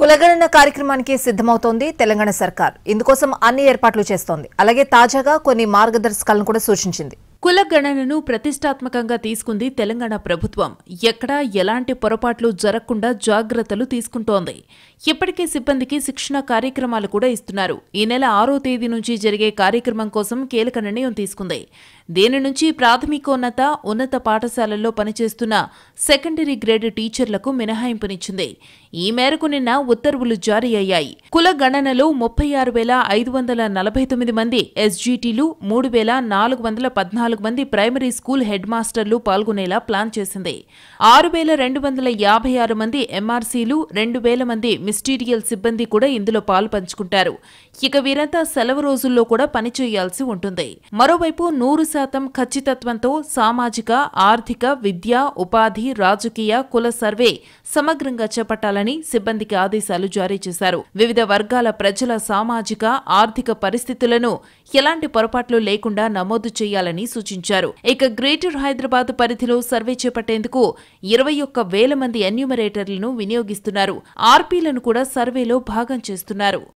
కులగణన కార్యక్రమానికి సిద్దమవుతోంది తెలంగాణ సర్కార్ ఇందుకోసం అన్ని ఏర్పాట్లు చేస్తోంది అలాగే తాజాగా కొన్ని మార్గదర్శకాలను కూడా సూచించింది కులగణనను ప్రతిష్టాత్మకంగా తీసుకుంది తెలంగాణ ప్రభుత్వం ఎక్కడా ఎలాంటి పొరపాట్లు జరగకుండా జాగ్రత్తలు తీసుకుంటోంది ఇప్పటికే సిబ్బందికి శిక్షణ కార్యక్రమాలు కూడా ఇస్తున్నారు ఈ నెల ఆరో తేదీ నుంచి జరిగే కార్యక్రమం కోసం కీలక నిర్ణయం తీసుకుంది దీని నుంచి ప్రాథమికోన్నత ఉన్నత పాఠశాలల్లో పనిచేస్తున్న సెకండరీ గ్రేడ్ టీచర్లకు మినహాయింపునిచ్చింది ఈ మేరకు నిన్న ఉత్తర్వులు జారీ అయ్యాయి కుల గణనలో ముప్పై ఆరు వేల ఐదు వందల నలభై తొమ్మిది మంది ఎస్జీటీలు మూడు వేల నాలుగు వందల పద్నాలుగు మంది ప్రైమరీ స్కూల్ హెడ్ మాస్టర్లు పాల్గొనేలా ప్లాన్ చేసింది ఆరు వేల రెండు వందల యాభై ఆరు మంది ఎంఆర్సీలు రెండు వేల మంది మిస్టీరియల్ సిబ్బంది కూడా ఇందులో పాలు పంచుకుంటారు ఇక వీరంతా సెలవు రోజుల్లో కూడా పనిచేయాల్సి ఉంటుంది మరోవైపు నూరు శాతం ఖచ్చితత్వంతో సామాజిక ఆర్థిక విద్య ఉపాధి రాజకీయ కుల సర్వే సమగ్రంగా చేపట్టాలని సిబ్బందికి ఆదేశాలు జారీ చేశారు వివిధ వర్గాల ప్రజల సామాజిక ఆర్థిక పరిస్థితులను ఎలాంటి పొరపాట్లు లేకుండా నమోదు చేయాలని సూచించారు ఇక గ్రేటర్ హైదరాబాద్ పరిధిలో సర్వే చేపట్టేందుకు ఇరవై ఒక్క వేల మంది ఎన్యూమరేటర్లను వినియోగిస్తున్నారు ఆర్పీలను కూడా సర్వేలో భాగం చేస్తున్నారు